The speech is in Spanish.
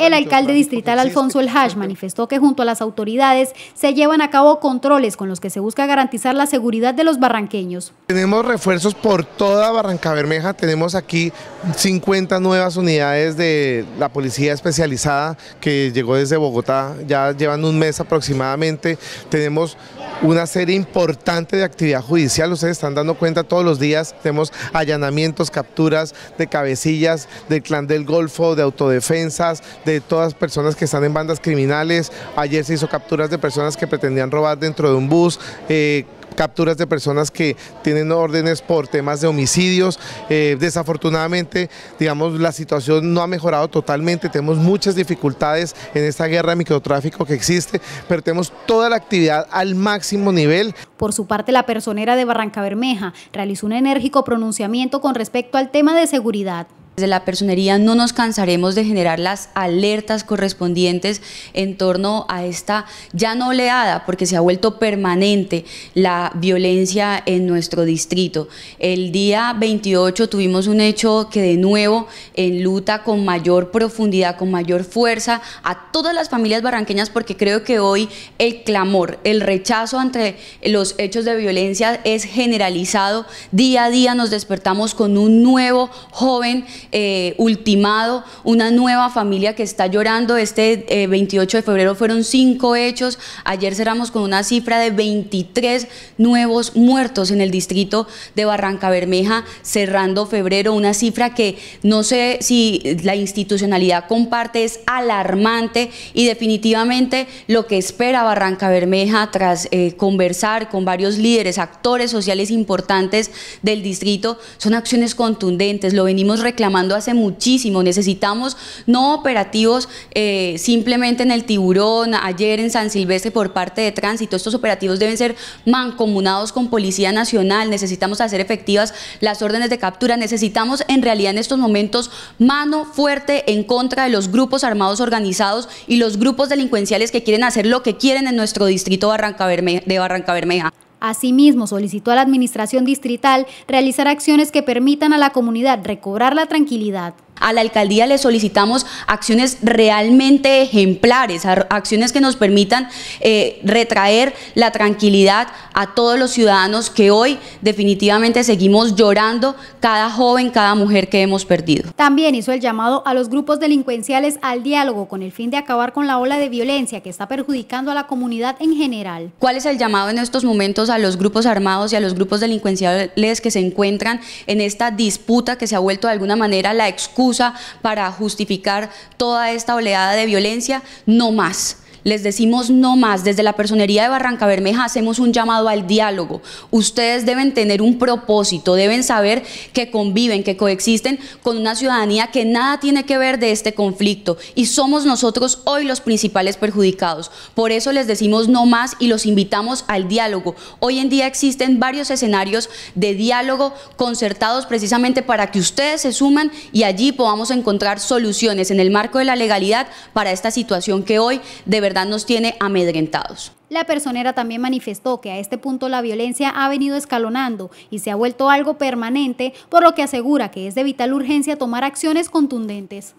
El alcalde distrital Alfonso El Hash manifestó que junto a las autoridades se llevan a cabo controles con los que se busca garantizar la seguridad de los barranqueños. Tenemos refuerzos por toda Barranca Bermeja, tenemos aquí 50 nuevas unidades de la policía especializada que llegó desde Bogotá, ya llevan un mes aproximadamente, tenemos una serie importante de actividad judicial, ustedes están dando cuenta todos los días, tenemos allanamientos, capturas de cabecillas, del clan del Golfo, de autodefensa, de todas personas que están en bandas criminales. Ayer se hizo capturas de personas que pretendían robar dentro de un bus. Eh, capturas de personas que tienen órdenes por temas de homicidios. Eh, desafortunadamente, digamos, la situación no ha mejorado totalmente, tenemos muchas dificultades en esta guerra de microtráfico que existe, pero tenemos toda la actividad al máximo nivel. Por su parte, la personera de Barranca Bermeja realizó un enérgico pronunciamiento con respecto al tema de seguridad. Desde la personería no nos cansaremos de generar las alertas correspondientes en torno a esta ya no oleada, porque se ha vuelto permanente la violencia en nuestro distrito. El día 28 tuvimos un hecho que de nuevo en enluta con mayor profundidad, con mayor fuerza a todas las familias barranqueñas, porque creo que hoy el clamor, el rechazo ante los hechos de violencia es generalizado. Día a día nos despertamos con un nuevo joven eh, ultimado, una nueva familia que está llorando. Este 28 eh, de febrero fueron cinco hechos, ayer cerramos con una cifra de 23 nuevos muertos en el distrito de Barranca Bermeja, cerrando febrero, una cifra que no sé si la institucionalidad comparte, es alarmante y definitivamente lo que espera Barranca Bermeja tras eh, conversar con varios líderes, actores sociales importantes del distrito, son acciones contundentes, lo venimos reclamando hace muchísimo. Necesitamos no operativos eh, simplemente en el tiburón, ayer en San Silvestre por parte de tránsito. Estos operativos deben ser mancomunados con Policía Nacional. Necesitamos hacer efectivas las órdenes de captura. Necesitamos en realidad en estos momentos mano fuerte en contra de los grupos armados organizados y los grupos delincuenciales que quieren hacer lo que quieren en nuestro distrito de Barranca Bermeja. Asimismo, solicitó a la Administración Distrital realizar acciones que permitan a la comunidad recobrar la tranquilidad a la alcaldía le solicitamos acciones realmente ejemplares, acciones que nos permitan eh, retraer la tranquilidad a todos los ciudadanos que hoy definitivamente seguimos llorando cada joven, cada mujer que hemos perdido. También hizo el llamado a los grupos delincuenciales al diálogo con el fin de acabar con la ola de violencia que está perjudicando a la comunidad en general. ¿Cuál es el llamado en estos momentos a los grupos armados y a los grupos delincuenciales que se encuentran en esta disputa que se ha vuelto de alguna manera la excusa para justificar toda esta oleada de violencia, no más les decimos no más. Desde la Personería de Barranca Bermeja hacemos un llamado al diálogo. Ustedes deben tener un propósito, deben saber que conviven, que coexisten con una ciudadanía que nada tiene que ver de este conflicto y somos nosotros hoy los principales perjudicados. Por eso les decimos no más y los invitamos al diálogo. Hoy en día existen varios escenarios de diálogo concertados precisamente para que ustedes se suman y allí podamos encontrar soluciones en el marco de la legalidad para esta situación que hoy de verdad nos tiene amedrentados. La personera también manifestó que a este punto la violencia ha venido escalonando y se ha vuelto algo permanente, por lo que asegura que es de vital urgencia tomar acciones contundentes.